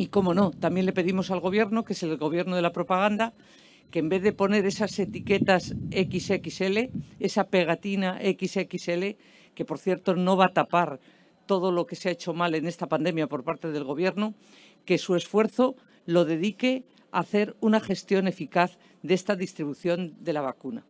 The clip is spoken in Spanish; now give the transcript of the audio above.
Y cómo no, también le pedimos al gobierno, que es el gobierno de la propaganda, que en vez de poner esas etiquetas XXL, esa pegatina XXL, que por cierto no va a tapar todo lo que se ha hecho mal en esta pandemia por parte del gobierno, que su esfuerzo lo dedique a hacer una gestión eficaz de esta distribución de la vacuna.